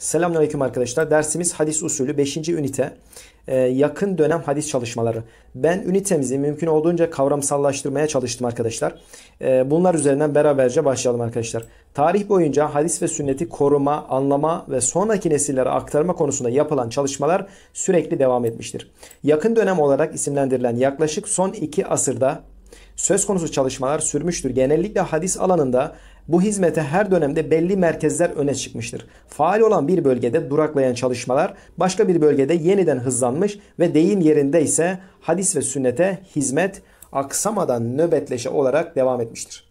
Selamünaleyküm arkadaşlar. Dersimiz hadis usulü 5. ünite. Ee, yakın dönem hadis çalışmaları. Ben ünitemizi mümkün olduğunca kavramsallaştırmaya çalıştım arkadaşlar. Ee, bunlar üzerinden beraberce başlayalım arkadaşlar. Tarih boyunca hadis ve sünneti koruma, anlama ve sonraki nesillere aktarma konusunda yapılan çalışmalar sürekli devam etmiştir. Yakın dönem olarak isimlendirilen yaklaşık son 2 asırda söz konusu çalışmalar sürmüştür. Genellikle hadis alanında bu hizmete her dönemde belli merkezler öne çıkmıştır. Faal olan bir bölgede duraklayan çalışmalar başka bir bölgede yeniden hızlanmış ve deyim yerinde ise hadis ve sünnete hizmet aksamadan nöbetleşe olarak devam etmiştir.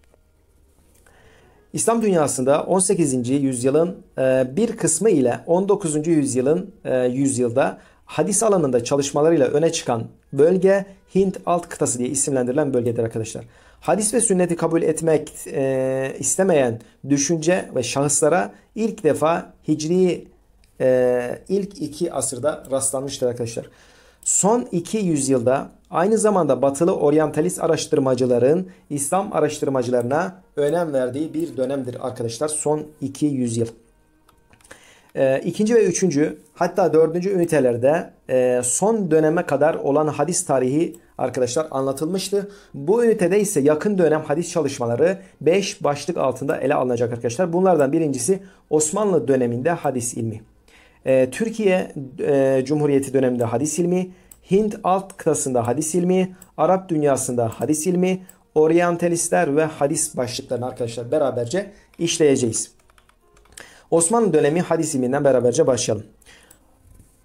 İslam dünyasında 18. yüzyılın e, bir kısmı ile 19. yüzyılın e, yüzyılda hadis alanında çalışmalarıyla öne çıkan bölge Hint alt kıtası diye isimlendirilen bölgedir arkadaşlar. Hadis ve sünneti kabul etmek e, istemeyen düşünce ve şahıslara ilk defa Hicri e, ilk iki asırda rastlanmıştır arkadaşlar. Son iki yüzyılda aynı zamanda batılı oryantalist araştırmacıların İslam araştırmacılarına önem verdiği bir dönemdir arkadaşlar. Son iki yüzyıl. E, ikinci ve üçüncü hatta dördüncü ünitelerde e, son döneme kadar olan hadis tarihi arkadaşlar anlatılmıştı. Bu ünitede ise yakın dönem hadis çalışmaları 5 başlık altında ele alınacak arkadaşlar. Bunlardan birincisi Osmanlı döneminde hadis ilmi. E, Türkiye e, Cumhuriyeti döneminde hadis ilmi, Hint alt kıtasında hadis ilmi, Arap dünyasında hadis ilmi, oryantalistler ve hadis başlıklarını arkadaşlar beraberce işleyeceğiz. Osmanlı dönemi hadis ilminden beraberce başlayalım.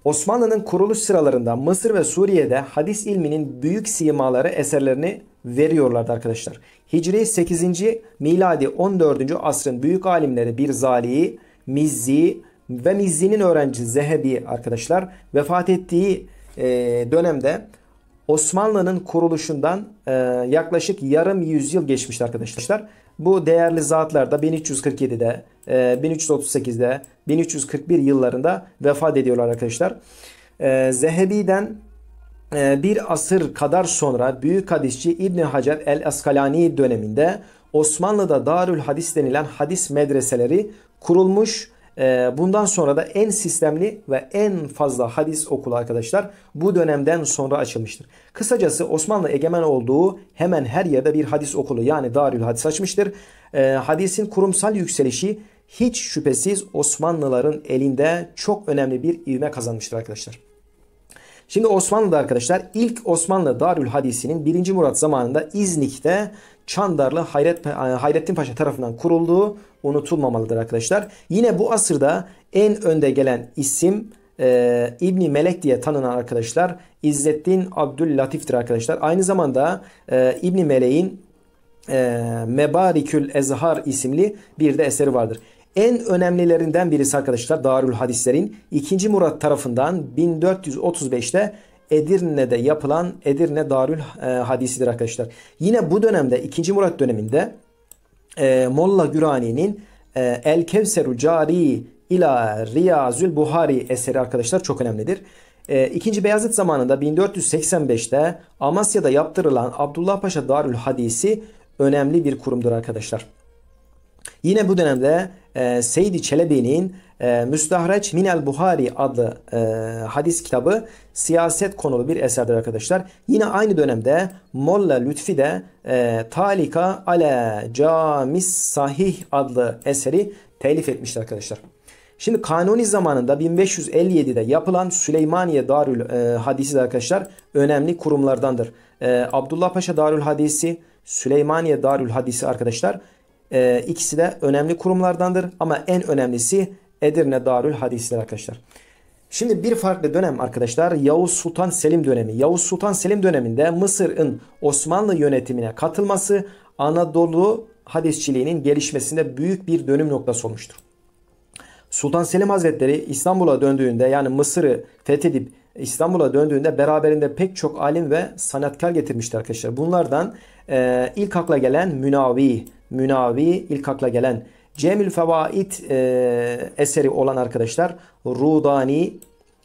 Osmanlı'nın kuruluş sıralarında Mısır ve Suriye'de hadis ilminin büyük simaları eserlerini veriyorlardı arkadaşlar. Hicri 8. miladi 14. asrın büyük alimleri bir Birzali, Mizzi ve Mizzi'nin öğrencisi Zehebi arkadaşlar vefat ettiği e, dönemde Osmanlı'nın kuruluşundan e, yaklaşık yarım yüzyıl geçmişti arkadaşlar. Bu değerli zatlar da 1347'de, e, 1338'de, 1341 yıllarında vefat ediyorlar arkadaşlar. E, Zehebi'den e, bir asır kadar sonra Büyük Hadisçi İbni Hacer el-Askalani döneminde Osmanlı'da Darül Hadis denilen hadis medreseleri kurulmuş ee, bundan sonra da en sistemli ve en fazla hadis okulu arkadaşlar bu dönemden sonra açılmıştır. Kısacası Osmanlı egemen olduğu hemen her yerde bir hadis okulu yani Darül Hadis açmıştır. Ee, hadisin kurumsal yükselişi hiç şüphesiz Osmanlıların elinde çok önemli bir ivme kazanmıştır arkadaşlar. Şimdi Osmanlı'da arkadaşlar ilk Osmanlı Darül Hadisi'nin 1. Murat zamanında İznik'te Çandarlı Hayret, e, Hayrettin Paşa tarafından kurulduğu unutulmamalıdır arkadaşlar. Yine bu asırda en önde gelen isim e, İbni Melek diye tanınan arkadaşlar İzzettin Abdüllatif'tir arkadaşlar. Aynı zamanda e, İbni Melek'in e, Mebarikül Ezhar isimli bir de eseri vardır. En önemlilerinden birisi arkadaşlar Darül Hadislerin 2. Murat tarafından 1435'te Edirne'de yapılan Edirne Darül e, Hadisidir arkadaşlar. Yine bu dönemde 2. Murat döneminde e, Molla Gürani'nin e, El Kevseru Cari ila Riyazül Buhari eseri arkadaşlar çok önemlidir. E, İkinci Beyazıt zamanında 1485'te Amasya'da yaptırılan Abdullah Paşa Darül Hadisi önemli bir kurumdur arkadaşlar. Yine bu dönemde Seydi Çelebi'nin e, Müstahreç Minel Buhari adlı e, hadis kitabı siyaset konulu bir eserdir arkadaşlar. Yine aynı dönemde Molla Lütfi de e, Talika ale Camis Sahih adlı eseri telif etmiştir arkadaşlar. Şimdi Kanuni zamanında 1557'de yapılan Süleymaniye Darül e, Hadisi de arkadaşlar önemli kurumlardandır. E, Abdullah Paşa Darül Hadisi, Süleymaniye Darül Hadisi arkadaşlar e, ikisi de önemli kurumlardandır. Ama en önemlisi Edirne Darül Hadisler arkadaşlar. Şimdi bir farklı dönem arkadaşlar Yavuz Sultan Selim dönemi. Yavuz Sultan Selim döneminde Mısır'ın Osmanlı yönetimine katılması Anadolu hadisçiliğinin gelişmesinde büyük bir dönüm noktası olmuştur. Sultan Selim Hazretleri İstanbul'a döndüğünde yani Mısır'ı fethedip İstanbul'a döndüğünde beraberinde pek çok alim ve sanatkar getirmişti arkadaşlar. Bunlardan e, ilk akla gelen Münavi, Münavi ilk akla gelen Cemil Fevaid e, eseri olan arkadaşlar Rudani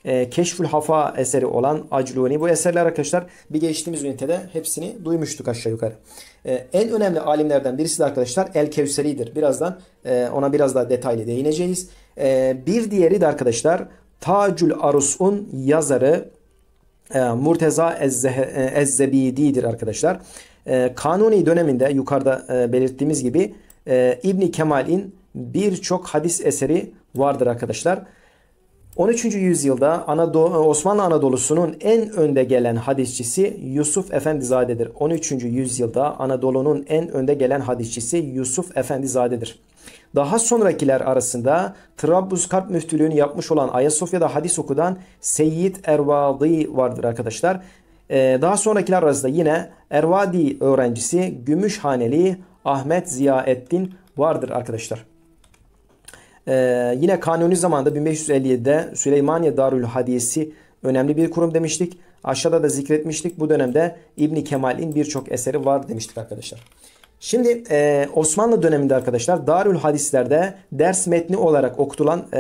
e, Keşfül Hafa eseri olan Acluni. Bu eserler arkadaşlar bir geçtiğimiz ünitede hepsini duymuştuk aşağı yukarı. E, en önemli alimlerden birisi de arkadaşlar El Kevseri'dir. Birazdan e, ona biraz daha detaylı değineceğiz. E, bir diğeri de arkadaşlar Tacül Arus'un yazarı e, Murteza e, Ezzebidi'dir arkadaşlar. E, kanuni döneminde yukarıda e, belirttiğimiz gibi e, İbni Kemal'in birçok hadis eseri vardır arkadaşlar. 13. yüzyılda Anadolu, Osmanlı Anadolu'sunun en önde gelen hadisçisi Yusuf Efendizade'dir. 13. yüzyılda Anadolu'nun en önde gelen hadisçisi Yusuf Efendizade'dir. Daha sonrakiler arasında Trablusgarp müftülüğünü yapmış olan Ayasofya'da hadis okudan Seyyid Ervadi vardır arkadaşlar. Ee, daha sonrakiler arasında yine Ervadi öğrencisi Gümüşhaneli Ahmet Ziyaettin vardır arkadaşlar. Ee, yine Kanuni zamanında 1557'de Süleymaniye Darül Hadisi önemli bir kurum demiştik. Aşağıda da zikretmiştik. Bu dönemde İbni Kemal'in birçok eseri var demiştik arkadaşlar. Şimdi e, Osmanlı döneminde arkadaşlar Darül Hadislerde ders metni olarak okutulan e,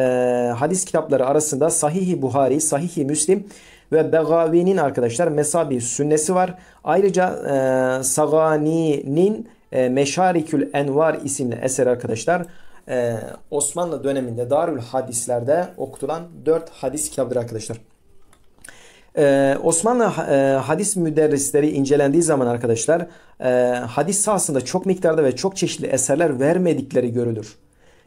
hadis kitapları arasında Sahih-i Buhari, Sahih-i Müslim ve Begavi'nin arkadaşlar Mesabi sünnesi var. Ayrıca e, Sagani'nin e, Meşarikül Envar isimli eser arkadaşlar e, Osmanlı döneminde Darül Hadisler'de okutulan 4 hadis kitabıdır arkadaşlar. Ee, Osmanlı e, hadis müderrisleri incelendiği zaman arkadaşlar e, hadis sahasında çok miktarda ve çok çeşitli eserler vermedikleri görülür.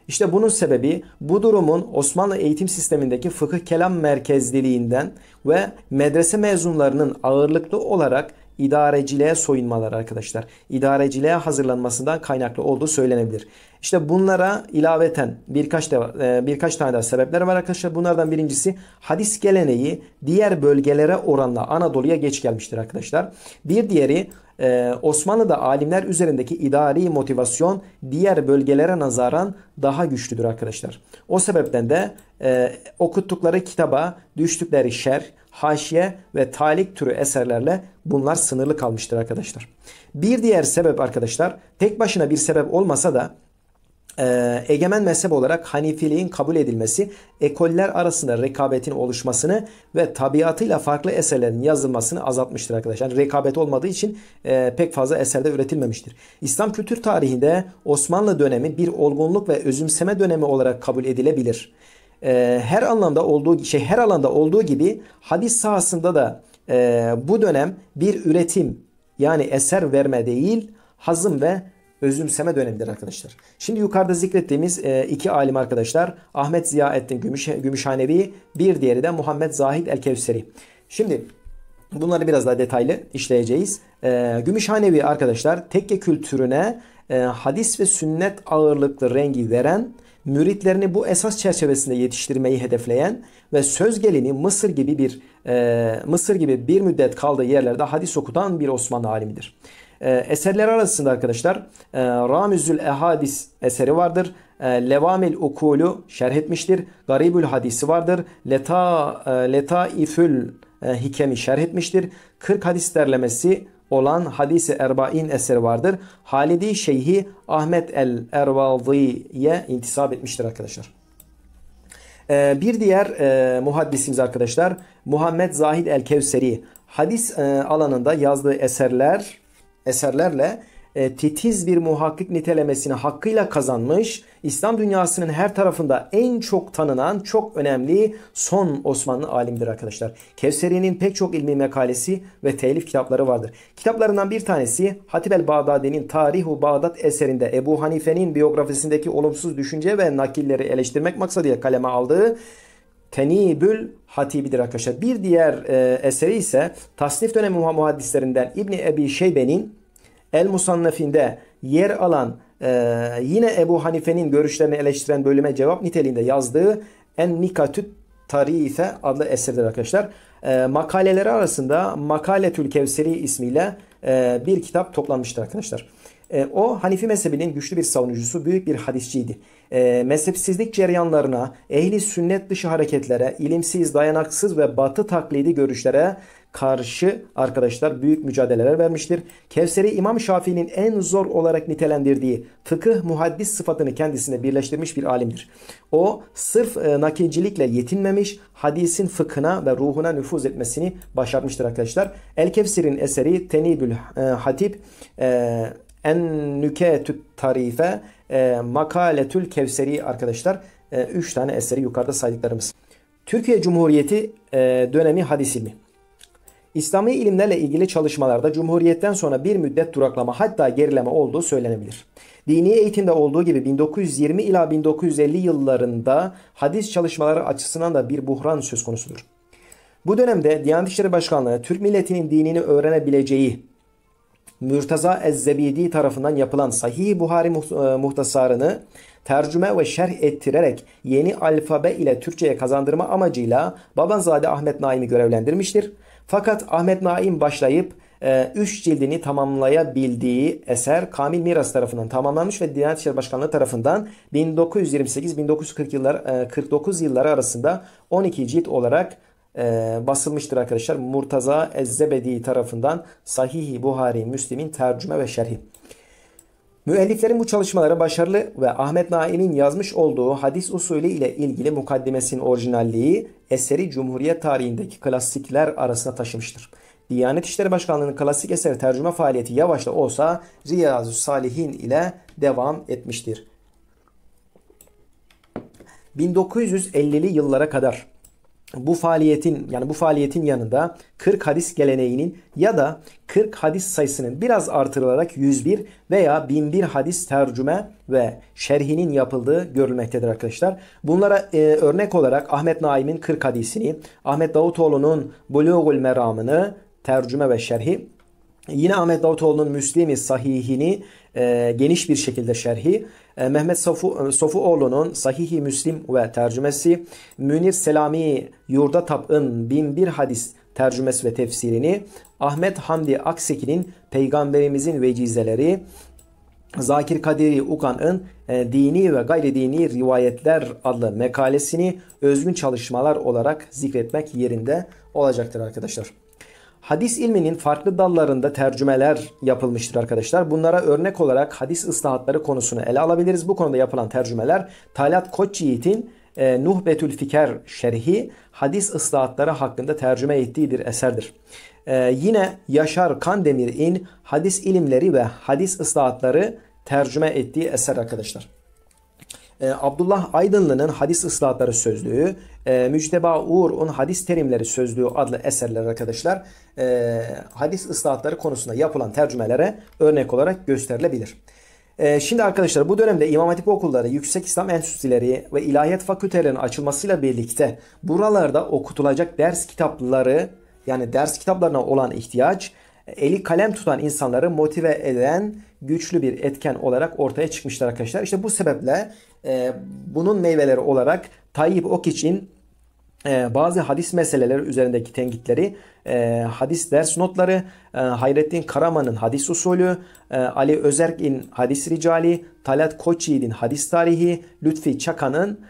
İşte bunun sebebi bu durumun Osmanlı eğitim sistemindeki fıkıh kelam merkezliliğinden ve medrese mezunlarının ağırlıklı olarak idareciliğe soyunmalar arkadaşlar. İdareciliğe hazırlanmasından kaynaklı olduğu söylenebilir. İşte bunlara ilaveten birkaç de, e, birkaç tane daha sebepler var arkadaşlar. Bunlardan birincisi hadis geleneği diğer bölgelere oranla Anadolu'ya geç gelmiştir arkadaşlar. Bir diğeri e, Osmanlı'da alimler üzerindeki idari motivasyon diğer bölgelere nazaran daha güçlüdür arkadaşlar. O sebepten de e, okuttukları kitaba düştükleri şer, haşiye ve talik türü eserlerle bunlar sınırlı kalmıştır arkadaşlar. Bir diğer sebep arkadaşlar tek başına bir sebep olmasa da e, egemen mezhep olarak Hanifiliğin kabul edilmesi, ekoller arasında rekabetin oluşmasını ve tabiatıyla farklı eserlerin yazılmasını azaltmıştır arkadaşlar. Yani rekabet olmadığı için e, pek fazla eserde üretilmemiştir. İslam kültür tarihinde Osmanlı dönemi bir olgunluk ve özümseme dönemi olarak kabul edilebilir e, her anlamda olduğu şey her alanda olduğu gibi hadis sahasında da e, bu dönem bir üretim yani eser verme değil hazım ve özümseme dönemidir arkadaşlar. Şimdi yukarıda zikrettiğimiz e, iki alim arkadaşlar Ahmet Ziyaettin Gümüş, Gümüşhanevi bir diğeri de Muhammed Zahid Elkevseri Şimdi bunları biraz daha detaylı işleyeceğiz. E, Gümüşhanevi arkadaşlar tekke kültürüne e, hadis ve sünnet ağırlıklı rengi veren müritlerini bu esas çerçevesinde yetiştirmeyi hedefleyen ve söz gelini Mısır gibi bir e, Mısır gibi bir müddet kaldığı yerlerde hadis okutan bir Osmanlı alimidir. E, eserler arasında arkadaşlar e, Ramüzül Ehadis eseri vardır. E, Levamil Ukulu şerh etmiştir. Garibül Hadisi vardır. Leta e, Letaifül e, Hikemi şerh etmiştir. 40 hadis derlemesi olan hadisi erbain eseri vardır. Halidi Şeyhi Ahmet el Ervazi'ye intisap etmiştir arkadaşlar. Ee, bir diğer e, muhaddisimiz arkadaşlar Muhammed Zahid el Kevseri hadis e, alanında yazdığı eserler eserlerle e, titiz bir muhakkik nitelemesini hakkıyla kazanmış, İslam dünyasının her tarafında en çok tanınan, çok önemli son Osmanlı alimdir arkadaşlar. Kevseri'nin pek çok ilmi makalesi ve telif kitapları vardır. Kitaplarından bir tanesi Hatib el-Bağdadi'nin Tarihu Bağdat eserinde Ebu Hanife'nin biyografisindeki olumsuz düşünce ve nakilleri eleştirmek maksadıyla kaleme aldığı Tenibül Hatibidir arkadaşlar. Bir diğer e, eseri ise tasnif dönemi muhaddislerinden İbni Ebi Şeybe'nin El Musannef'inde yer alan e, yine Ebu Hanife'nin görüşlerini eleştiren bölüme cevap niteliğinde yazdığı En Nikatüt Tarife adlı eserdir arkadaşlar. E, makaleleri arasında Makaletül Kevseri ismiyle e, bir kitap toplanmıştır arkadaşlar. E, o Hanifi mezhebinin güçlü bir savunucusu, büyük bir hadisçiydi. E, mezhepsizlik cereyanlarına, ehli sünnet dışı hareketlere, ilimsiz, dayanaksız ve batı taklidi görüşlere karşı arkadaşlar büyük mücadeleler vermiştir. Kevser'i İmam Şafii'nin en zor olarak nitelendirdiği fıkıh muhaddis sıfatını kendisine birleştirmiş bir alimdir. O sırf e, nakilcilikle yetinmemiş hadisin fıkhına ve ruhuna nüfuz etmesini başarmıştır arkadaşlar. El Kevser'in eseri Tenibül e, Hatip e, En Nüketü Tarife e, Makaletül Kevseri arkadaşlar. 3 e, tane eseri yukarıda saydıklarımız. Türkiye Cumhuriyeti e, dönemi hadis ilmi. İslami ilimlerle ilgili çalışmalarda Cumhuriyet'ten sonra bir müddet duraklama hatta gerileme olduğu söylenebilir. Dini eğitimde olduğu gibi 1920 ila 1950 yıllarında hadis çalışmaları açısından da bir buhran söz konusudur. Bu dönemde Diyanet İşleri Başkanlığı Türk milletinin dinini öğrenebileceği Mürtaza Ezzebidi tarafından yapılan Sahih Buhari e, muhtasarını tercüme ve şerh ettirerek yeni alfabe ile Türkçe'ye kazandırma amacıyla Babanzade Ahmet Naim'i görevlendirmiştir. Fakat Ahmet Naim başlayıp 3 e, cildini tamamlayabildiği eser Kamil Miras tarafından tamamlanmış ve Diyanet İşleri Başkanlığı tarafından 1928-1940 yıllar 49 e, yılları arasında 12 cilt olarak e, basılmıştır arkadaşlar. Murtaza Ezzebedi tarafından Sahih-i Buhari Müslim'in tercüme ve şerhi. Müelliflerin bu çalışmaları başarılı ve Ahmet Naim'in yazmış olduğu hadis usulü ile ilgili mukaddemesin orijinalliği eseri Cumhuriyet tarihindeki klasikler arasına taşımıştır. Diyanet İşleri Başkanlığı'nın klasik eser tercüme faaliyeti yavaş da olsa Riyazu Salihin ile devam etmiştir. 1950'li yıllara kadar bu faaliyetin yani bu faaliyetin yanında 40 hadis geleneğinin ya da 40 hadis sayısının biraz artırılarak 101 veya 1001 hadis tercüme ve şerhinin yapıldığı görülmektedir arkadaşlar. Bunlara e, örnek olarak Ahmet Naim'in 40 hadisini, Ahmet Davutoğlu'nun Bulugul Meram'ını tercüme ve şerhi, yine Ahmet Davutoğlu'nun Müslim'i Sahihini e, geniş bir şekilde şerhi e, Mehmet Sofu, e, Sofuoğlu'nun Sahih-i Müslim ve tercümesi, Münir Selami Yurda Tap'ın 1001 hadis tercümesi ve tefsirini, Ahmet Hamdi Akseki'nin Peygamberimizin vecizeleri, Zakir Kadiri Ukan'ın e, dini ve gayri dini rivayetler adlı mekalesini özgün çalışmalar olarak zikretmek yerinde olacaktır arkadaşlar. Hadis ilminin farklı dallarında tercümeler yapılmıştır arkadaşlar. Bunlara örnek olarak hadis ıslahatları konusunu ele alabiliriz. Bu konuda yapılan tercümeler Talat Koçyiğit'in e, Nuhbetül Fiker şerhi hadis ıslahatları hakkında tercüme ettiğidir eserdir. E, yine Yaşar Kandemir'in hadis ilimleri ve hadis ıslahatları tercüme ettiği eser arkadaşlar e, Abdullah Aydınlı'nın hadis ıslahatları sözlüğü, e, Mücteba Uğur'un hadis terimleri sözlüğü adlı eserler arkadaşlar e, hadis ıslahatları konusunda yapılan tercümelere örnek olarak gösterilebilir. E, şimdi arkadaşlar bu dönemde İmam Hatip okulları, Yüksek İslam Enstitüleri ve İlahiyat fakültelerinin açılmasıyla birlikte buralarda okutulacak ders kitapları yani ders kitaplarına olan ihtiyaç eli kalem tutan insanları motive eden güçlü bir etken olarak ortaya çıkmışlar arkadaşlar. İşte bu sebeple e, bunun meyveleri olarak Tayyip Okiç'in ee, bazı hadis meseleleri üzerindeki tenkitleri, e, hadis ders notları, e, Hayrettin Karaman'ın hadis usulü, e, Ali Özerk'in hadis ricali, Talat Koçyiğit'in hadis tarihi, Lütfi Çakan'ın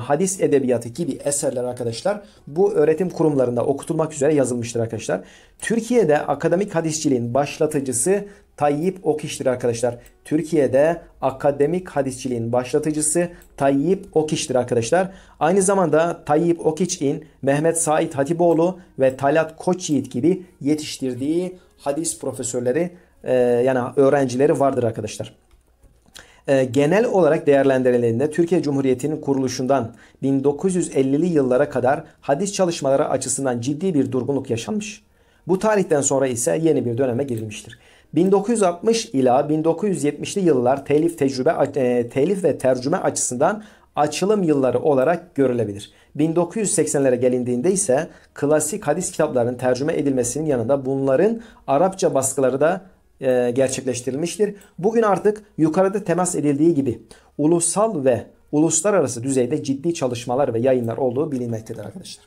hadis edebiyatı gibi eserler arkadaşlar bu öğretim kurumlarında okutulmak üzere yazılmıştır arkadaşlar. Türkiye'de akademik hadisçiliğin başlatıcısı Tayyip Okiş'tir arkadaşlar. Türkiye'de akademik hadisçiliğin başlatıcısı Tayyip Okiş'tir arkadaşlar. Aynı zamanda Tayyip Okiç'in Mehmet Said Hatiboğlu ve Talat Koçyiğit gibi yetiştirdiği hadis profesörleri e, yani öğrencileri vardır arkadaşlar e, genel olarak değerlendirildiğinde Türkiye Cumhuriyeti'nin kuruluşundan 1950'li yıllara kadar hadis çalışmaları açısından ciddi bir durgunluk yaşanmış. Bu tarihten sonra ise yeni bir döneme girilmiştir. 1960 ila 1970'li yıllar telif tecrübe e, telif ve tercüme açısından açılım yılları olarak görülebilir. 1980'lere gelindiğinde ise klasik hadis kitaplarının tercüme edilmesinin yanında bunların Arapça baskıları da e, gerçekleştirilmiştir. Bugün artık yukarıda temas edildiği gibi ulusal ve uluslararası düzeyde ciddi çalışmalar ve yayınlar olduğu bilinmektedir arkadaşlar.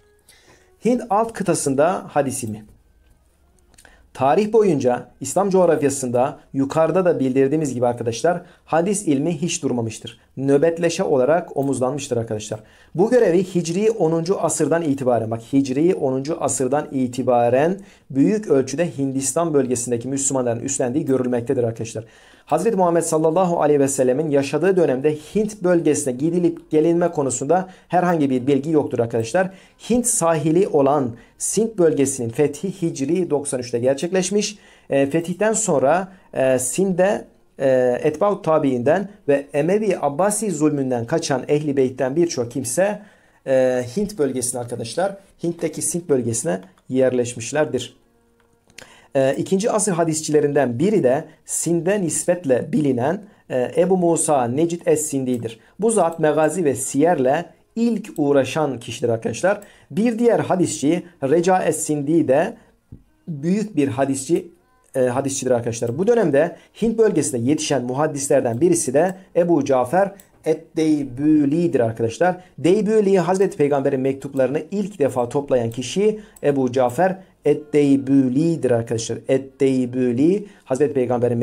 Hint alt kıtasında hadis ilmi. Tarih boyunca İslam coğrafyasında yukarıda da bildirdiğimiz gibi arkadaşlar hadis ilmi hiç durmamıştır nöbetleşe olarak omuzlanmıştır arkadaşlar. Bu görevi Hicri 10. asırdan itibaren bak Hicri 10. asırdan itibaren büyük ölçüde Hindistan bölgesindeki Müslümanların üstlendiği görülmektedir arkadaşlar. Hz. Muhammed sallallahu aleyhi ve sellemin yaşadığı dönemde Hint bölgesine gidilip gelinme konusunda herhangi bir bilgi yoktur arkadaşlar. Hint sahili olan Sint bölgesinin fethi Hicri 93'te gerçekleşmiş. E, fetihten sonra e, Sind'e e, Etbaut Tabi'inden ve Emevi Abbasi zulmünden kaçan Ehli Beyt'ten birçok kimse e, Hint bölgesine arkadaşlar Hint'teki Sint bölgesine yerleşmişlerdir. E, ikinci asır hadisçilerinden biri de Sinde nispetle bilinen e, Ebu Musa Necid Es-Sindi'dir. Bu zat megazi ve siyerle ilk uğraşan kişidir arkadaşlar. Bir diğer hadisçi Reca Es-Sindi de büyük bir hadisçi e, hadisçidir arkadaşlar. Bu dönemde Hint bölgesinde yetişen muhaddislerden birisi de Ebu Cafer Eddeybüli'dir arkadaşlar. Deybüli Hazreti Peygamber'in mektuplarını ilk defa toplayan kişi Ebu Cafer Eddeybüli'dir arkadaşlar. Eddeybüli Hazreti Peygamber'in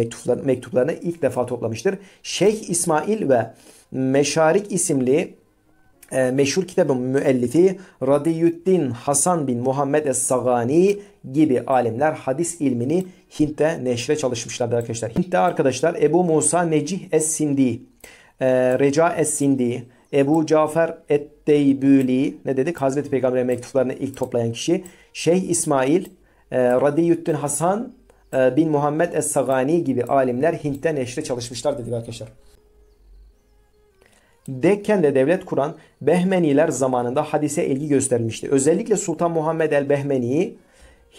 mektuplarını, ilk defa toplamıştır. Şeyh İsmail ve Meşarik isimli e, meşhur kitabın müellifi Radiyüddin Hasan bin Muhammed Es-Sagani gibi alimler hadis ilmini Hint'te neşre çalışmışlardı arkadaşlar. Hint'te arkadaşlar Ebu Musa Necih Es-Sindi, e, Reca Es-Sindi, Ebu Cafer Et-Deybüli ne dedik? Hazreti Peygamber'e mektuplarını ilk toplayan kişi. Şeyh İsmail, e, Radiyüddin Hasan e, bin Muhammed Es-Sagani gibi alimler Hint'te neşre çalışmışlar dedik arkadaşlar. Dekken'de devlet kuran Behmeniler zamanında hadise ilgi göstermişti. Özellikle Sultan Muhammed el Behmeni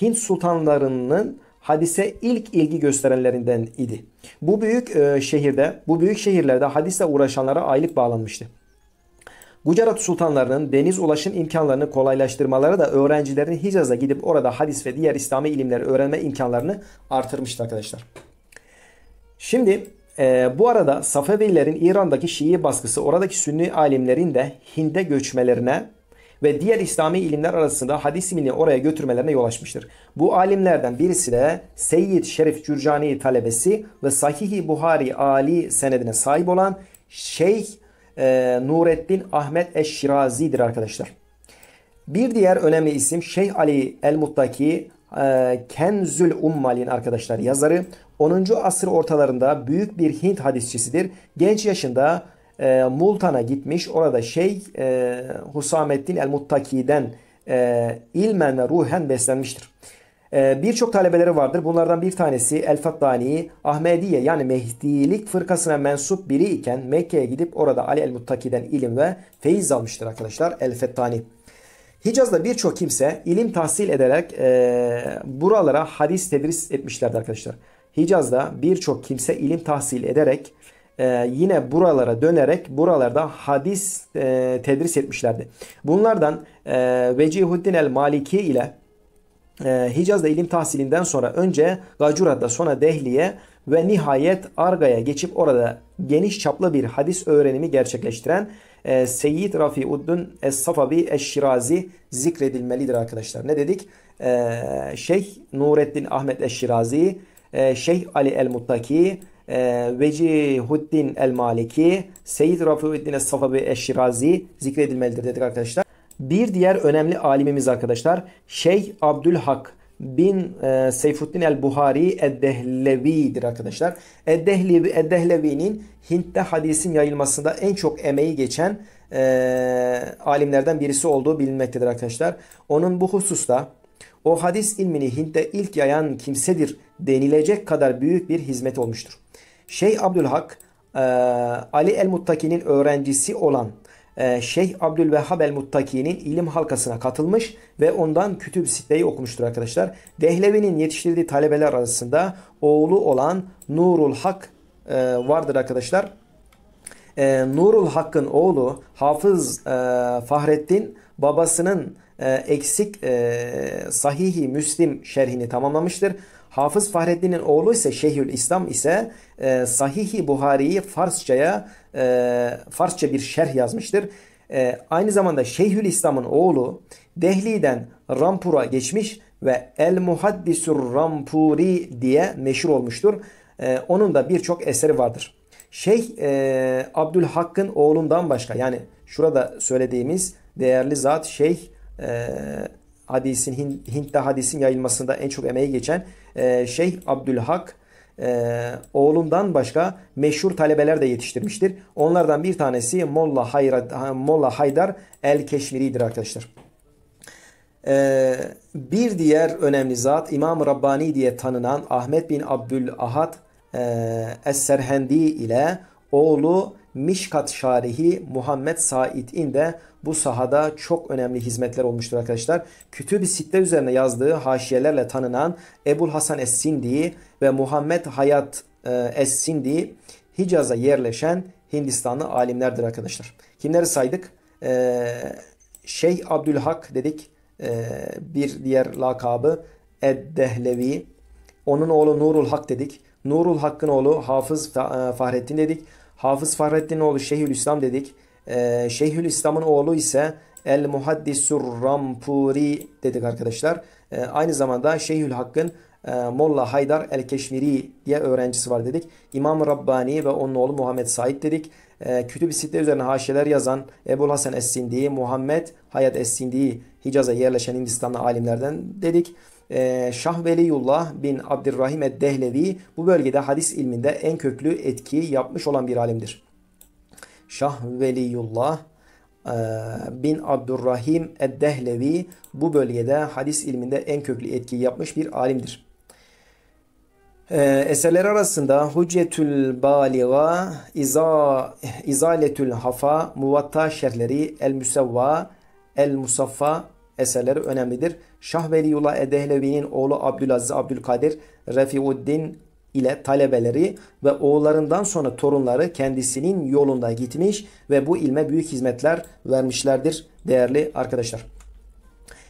Hint sultanlarının hadise ilk ilgi gösterenlerinden idi. Bu büyük e, şehirde, bu büyük şehirlerde hadise uğraşanlara aylık bağlanmıştı. Gujarat sultanlarının deniz ulaşım imkanlarını kolaylaştırmaları da öğrencilerin Hicaz'a gidip orada hadis ve diğer İslami ilimleri öğrenme imkanlarını artırmıştı arkadaşlar. Şimdi ee, bu arada Safevilerin İran'daki Şii baskısı oradaki Sünni alimlerin de Hind'e göçmelerine ve diğer İslami ilimler arasında hadis ilmini oraya götürmelerine yol açmıştır. Bu alimlerden birisi de Seyyid Şerif Cürcani talebesi ve Sahih-i Buhari Ali senedine sahip olan Şeyh e, Nureddin Ahmet Eşşirazi'dir arkadaşlar. Bir diğer önemli isim Şeyh Ali El-Muttaki e, Kenzül Ummal'in arkadaşlar yazarı. 10. asır ortalarında büyük bir Hint hadisçisidir. Genç yaşında e, Multan'a gitmiş. Orada şey e, Husamettin el-Muttaki'den e, ilmen ve ruhen beslenmiştir. E, Birçok talebeleri vardır. Bunlardan bir tanesi El-Fattani, Ahmediye yani Mehdilik fırkasına mensup biri iken Mekke'ye gidip orada Ali el-Muttaki'den ilim ve feyiz almıştır arkadaşlar El-Fattani. Hicaz'da birçok kimse ilim tahsil ederek e, buralara hadis tedris etmişlerdi arkadaşlar. Hicaz'da birçok kimse ilim tahsil ederek e, yine buralara dönerek buralarda hadis e, tedris etmişlerdi. Bunlardan e, Vecihuddin el-Maliki ile e, Hicaz'da ilim tahsilinden sonra önce Gacura'da sonra Dehli'ye ve nihayet Arga'ya geçip orada geniş çaplı bir hadis öğrenimi gerçekleştiren e, Seyyid Rafi Es-Safavi Eş-Şirazi zikredilmelidir arkadaşlar. Ne dedik? E, Şeyh Nurettin Ahmet Eş-Şirazi'yi ee, Şeyh Ali el-Muttaki, e, Vecihuddin el-Maliki, Seyyid Rafiuddin es-Safabi eş-Şirazi zikredilmelidir dedik arkadaşlar. Bir diğer önemli alimimiz arkadaşlar Şeyh Abdülhak bin e, Seyfuddin el-Buhari Eddehlevi'dir arkadaşlar. Eddehlevi, Eddehlevi'nin Hint'te hadisin yayılmasında en çok emeği geçen e, alimlerden birisi olduğu bilinmektedir arkadaşlar. Onun bu hususta o hadis ilmini Hint'te ilk yayan kimsedir denilecek kadar büyük bir hizmet olmuştur. Şeyh Abdülhak e, Ali el-Muttaki'nin öğrencisi olan e, Şeyh Abdülvehhab el-Muttaki'nin ilim halkasına katılmış ve ondan kütüb sitleyi okumuştur arkadaşlar. Dehlevi'nin yetiştirdiği talebeler arasında oğlu olan Nurul Hak e, vardır arkadaşlar. Nurul Hak'ın oğlu Hafız Fahrettin babasının eksik Sahihi Müslim şerhini tamamlamıştır. Hafız Fahreddin'in oğlu ise Şeyhül İslam ise e, Sahihi Buhari'yi Farsça'ya e, Farsça bir şerh yazmıştır. E, aynı zamanda Şeyhül İslam'ın oğlu Dehli'den Rampur'a geçmiş ve El Muhaddisur Rampuri diye meşhur olmuştur. E, onun da birçok eseri vardır. Şeyh e, Abdülhakk'ın oğlundan başka yani şurada söylediğimiz değerli zat Şeyh e, hadisin Hint'te hadisin yayılmasında en çok emeği geçen e, Şeyh Abdülhak e, oğlundan başka meşhur talebeler de yetiştirmiştir. Onlardan bir tanesi Molla, Hayrat, Molla Haydar el-Keşmiri'dir arkadaşlar. E, bir diğer önemli zat İmam Rabbani diye tanınan Ahmet bin Abdül Ahad Es-Serhendi ile oğlu Mişkat Şarihi Muhammed Said'in de bu sahada çok önemli hizmetler olmuştur arkadaşlar. Kütüb-i Sitte üzerine yazdığı haşiyelerle tanınan Ebul Hasan Es-Sindi ve Muhammed Hayat e, Es-Sindi Hicaz'a yerleşen Hindistanlı alimlerdir arkadaşlar. Kimleri saydık? Ee, Şeyh Abdülhak dedik. E, bir diğer lakabı Eddehlevi. Onun oğlu Nurul Hak dedik. Nurul Hakk'ın oğlu Hafız e, Fahrettin dedik. Hafız Fahrettin'in oğlu Şeyhülislam dedik. E, Şeyhül İslam'ın oğlu ise El Muhaddisur Rampuri dedik arkadaşlar. Ee, aynı zamanda Şeyhül Hakk'ın e, Molla Haydar El Keşmiri diye öğrencisi var dedik. İmam Rabbani ve onun oğlu Muhammed Said dedik. E, Kütüb-i Sitte üzerine haşiyeler yazan Ebul Hasan es Muhammed Hayat Es-Sindi Hicaz'a yerleşen Hindistanlı alimlerden dedik. E, Şah Veliyullah bin Abdurrahim Eddehlevi bu bölgede hadis ilminde en köklü etki yapmış olan bir alimdir. Şah Veliyullah e, bin Abdurrahim Eddehlevi bu bölgede hadis ilminde en köklü etki yapmış bir alimdir. E, eserler arasında Hüccetül Baliga, İza, İzaletül Hafa, Muvatta Şerleri, El Müsevva, El Musaffa eserleri önemlidir. Şah Veliyullah Edehlevi'nin oğlu Abdülaziz Abdülkadir, Refiuddin ile talebeleri ve oğullarından sonra torunları kendisinin yolunda gitmiş ve bu ilme büyük hizmetler vermişlerdir değerli arkadaşlar.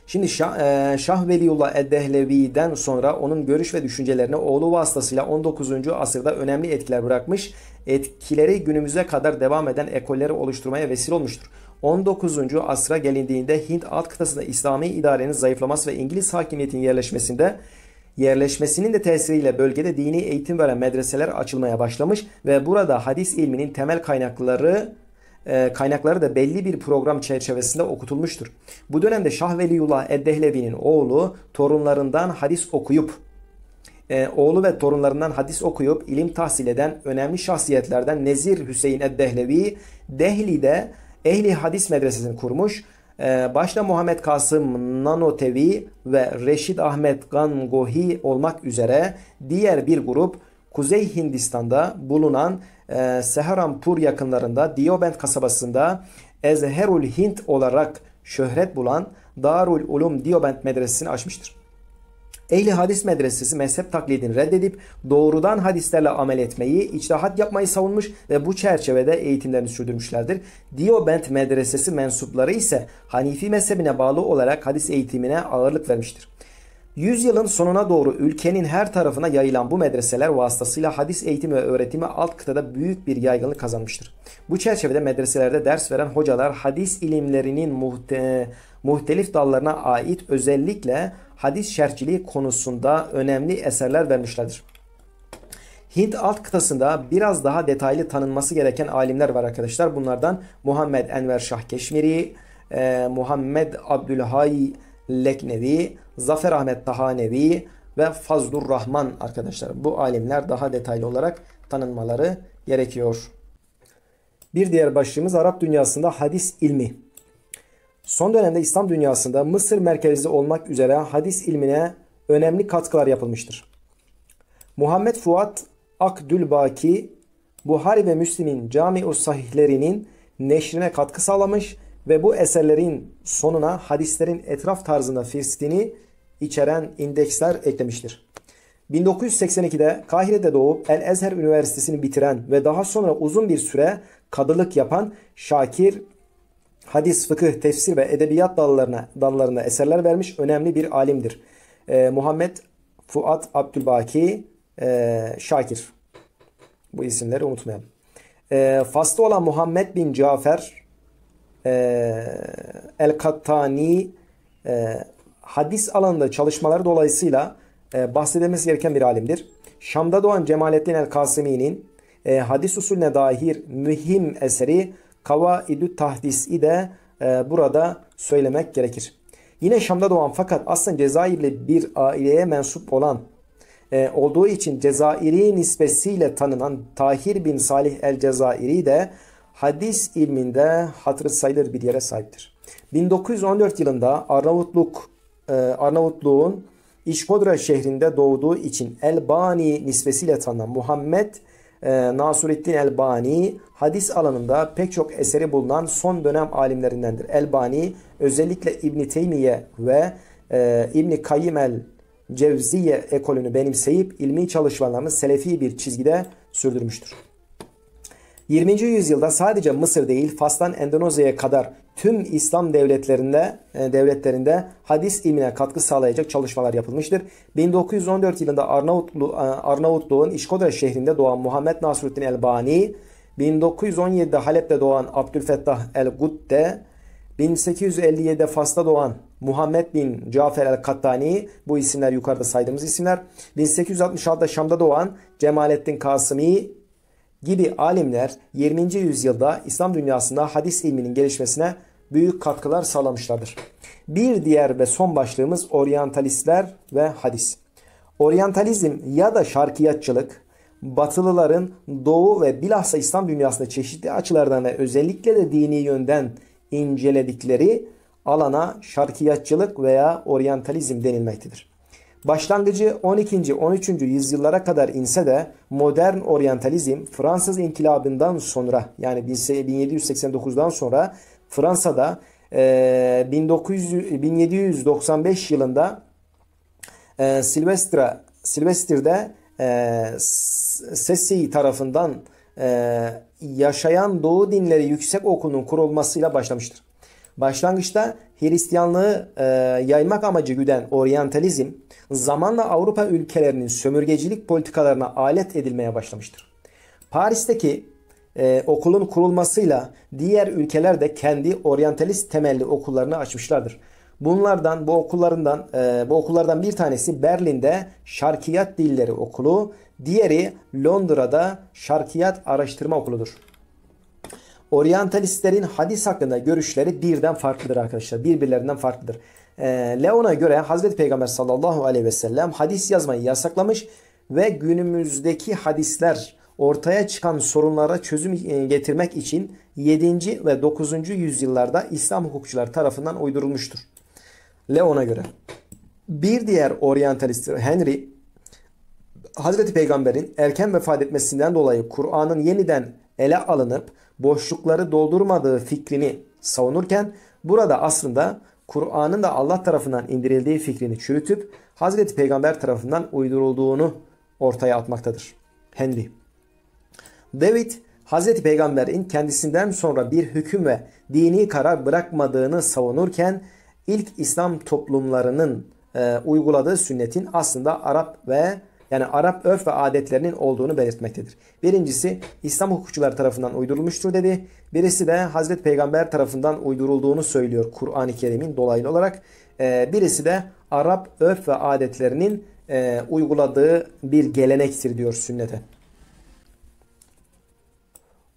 Şimdi Şah, e, Şah Veliullah Eddehlevi'den sonra onun görüş ve düşüncelerine oğlu vasıtasıyla 19. asırda önemli etkiler bırakmış, etkileri günümüze kadar devam eden ekolleri oluşturmaya vesile olmuştur. 19. asra gelindiğinde Hint alt kıtasında İslami idarenin zayıflaması ve İngiliz hakimiyetinin yerleşmesinde yerleşmesinin de tesiriyle bölgede dini eğitim veren medreseler açılmaya başlamış ve burada hadis ilminin temel kaynakları e, kaynakları da belli bir program çerçevesinde okutulmuştur. Bu dönemde Şah Veliyullah Eddehlevi'nin oğlu torunlarından hadis okuyup e, oğlu ve torunlarından hadis okuyup ilim tahsil eden önemli şahsiyetlerden Nezir Hüseyin Eddehlevi Dehli'de Ehli Hadis Medresesini kurmuş. Ee, başta Muhammed Kasım Nanotevi ve Reşit Ahmet Gangohi olmak üzere diğer bir grup Kuzey Hindistan'da bulunan e, Seharampur yakınlarında Dioband kasabasında Ezherul Hint olarak şöhret bulan Darul Ulum Dioband medresesini açmıştır. Ehli hadis medresesi mezhep taklidini reddedip doğrudan hadislerle amel etmeyi, içtihat yapmayı savunmuş ve bu çerçevede eğitimlerini sürdürmüşlerdir. Diobent medresesi mensupları ise Hanifi mezhebine bağlı olarak hadis eğitimine ağırlık vermiştir. Yüzyılın sonuna doğru ülkenin her tarafına yayılan bu medreseler vasıtasıyla hadis eğitimi ve öğretimi alt kıtada büyük bir yaygınlık kazanmıştır. Bu çerçevede medreselerde ders veren hocalar hadis ilimlerinin muhte muhtelif dallarına ait özellikle hadis şerhçiliği konusunda önemli eserler vermişlerdir. Hint alt kıtasında biraz daha detaylı tanınması gereken alimler var arkadaşlar. Bunlardan Muhammed Enver Şah Keşmiri, e, Muhammed Abdülhay Leknevi, Zafer Ahmet Tahanevi ve Fazlur Rahman arkadaşlar. Bu alimler daha detaylı olarak tanınmaları gerekiyor. Bir diğer başlığımız Arap dünyasında hadis ilmi. Son dönemde İslam dünyasında Mısır merkezli olmak üzere hadis ilmine önemli katkılar yapılmıştır. Muhammed Fuat Akdülbaki, Buhari ve Müslim'in Camiu Sahihlerinin neşrine katkı sağlamış ve bu eserlerin sonuna hadislerin etraf tarzında firsitini içeren indeksler eklemiştir. 1982'de Kahire'de doğup El Ezher Üniversitesi'ni bitiren ve daha sonra uzun bir süre kadılık yapan Şakir hadis, fıkıh, tefsir ve edebiyat dallarına, dallarına eserler vermiş önemli bir alimdir. E, Muhammed Fuat Abdülbaki e, Şakir. Bu isimleri unutmayalım. E, ee, Fas'ta olan Muhammed bin Cafer e, El-Kattani e, hadis alanında çalışmaları dolayısıyla e, bahsedilmesi gereken bir alimdir. Şam'da doğan Cemalettin El-Kasimi'nin e, hadis usulüne dair mühim eseri kavaidü tahdisi de e, burada söylemek gerekir. Yine Şam'da doğan fakat aslında Cezayirli bir aileye mensup olan e, olduğu için Cezayiri nispesiyle tanınan Tahir bin Salih el Cezayiri de hadis ilminde hatırı sayılır bir yere sahiptir. 1914 yılında Arnavutluk e, Arnavutluğun İşkodra şehrinde doğduğu için Elbani nispesiyle tanınan Muhammed e, Nasurettin Elbani hadis alanında pek çok eseri bulunan son dönem alimlerindendir. Elbani özellikle İbni Teymiye ve e, İbni Kayyim el Cevziye ekolünü benimseyip ilmi çalışmalarını selefi bir çizgide sürdürmüştür. 20. yüzyılda sadece Mısır değil Fas'tan Endonezya'ya kadar tüm İslam devletlerinde e, devletlerinde hadis ilmine katkı sağlayacak çalışmalar yapılmıştır. 1914 yılında Arnavutlu, e, Arnavutluğun İşkodra şehrinde doğan Muhammed Nasruddin Elbani, 1917'de Halep'te doğan Abdülfettah el-Gutte, 1857'de Fas'ta doğan Muhammed bin Cafer el-Kattani bu isimler yukarıda saydığımız isimler. 1866'da Şam'da doğan Cemalettin Kasımi gibi alimler 20. yüzyılda İslam dünyasında hadis ilminin gelişmesine büyük katkılar sağlamışlardır. Bir diğer ve son başlığımız oryantalistler ve hadis. Oryantalizm ya da şarkiyatçılık Batılıların Doğu ve bilhassa İslam dünyasında çeşitli açılardan ve özellikle de dini yönden inceledikleri alana şarkiyatçılık veya oryantalizm denilmektedir. Başlangıcı 12. 13. yüzyıllara kadar inse de modern oryantalizm Fransız inkılabından sonra yani 1789'dan sonra Fransa'da e, 1900, 1795 yılında e, Silvestre, Silvestri'de e, Sesi tarafından e, yaşayan Doğu dinleri yüksek okulunun kurulmasıyla başlamıştır. Başlangıçta Hristiyanlığı e, yaymak amacı güden oryantalizm zamanla Avrupa ülkelerinin sömürgecilik politikalarına alet edilmeye başlamıştır. Paris'teki e, okulun kurulmasıyla diğer ülkeler de kendi oryantalist temelli okullarını açmışlardır. Bunlardan bu okullarından e, bu okullardan bir tanesi Berlin'de Şarkiyat Dilleri Okulu, diğeri Londra'da Şarkiyat Araştırma Okulu'dur. Oryantalistlerin hadis hakkında görüşleri birden farklıdır arkadaşlar. Birbirlerinden farklıdır. E, Leon'a göre Hazreti Peygamber sallallahu aleyhi ve sellem hadis yazmayı yasaklamış ve günümüzdeki hadisler ortaya çıkan sorunlara çözüm e, getirmek için 7. ve 9. yüzyıllarda İslam hukukçular tarafından uydurulmuştur. Leon'a göre. Bir diğer oryantalist Henry, Hazreti Peygamber'in erken vefat etmesinden dolayı Kur'an'ın yeniden ele alınıp boşlukları doldurmadığı fikrini savunurken burada aslında Kur'an'ın da Allah tarafından indirildiği fikrini çürütüp Hazreti Peygamber tarafından uydurulduğunu ortaya atmaktadır. Henry David Hz. Peygamber'in kendisinden sonra bir hüküm ve dini karar bırakmadığını savunurken ilk İslam toplumlarının e, uyguladığı sünnetin aslında Arap ve yani Arap örf ve adetlerinin olduğunu belirtmektedir. Birincisi İslam hukukçular tarafından uydurulmuştur dedi. Birisi de Hazreti Peygamber tarafından uydurulduğunu söylüyor Kur'an-ı Kerim'in dolaylı olarak. E, birisi de Arap örf ve adetlerinin e, uyguladığı bir gelenektir diyor sünnete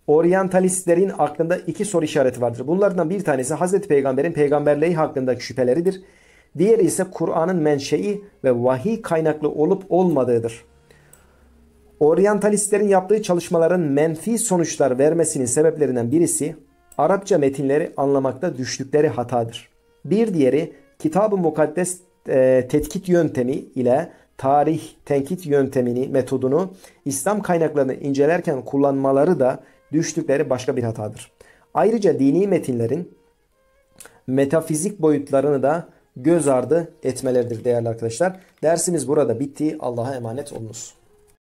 oryantalistlerin aklında iki soru işareti vardır. Bunlardan bir tanesi Hazreti Peygamber'in peygamberliği hakkındaki şüpheleridir. Diğeri ise Kur'an'ın menşei ve vahiy kaynaklı olup olmadığıdır. Oryantalistlerin yaptığı çalışmaların menfi sonuçlar vermesinin sebeplerinden birisi Arapça metinleri anlamakta düştükleri hatadır. Bir diğeri Kitab-ı Mukaddes e, tetkit yöntemi ile tarih tenkit yöntemini, metodunu İslam kaynaklarını incelerken kullanmaları da düştükleri başka bir hatadır. Ayrıca dini metinlerin metafizik boyutlarını da göz ardı etmeleridir değerli arkadaşlar. Dersimiz burada bitti. Allah'a emanet olunuz.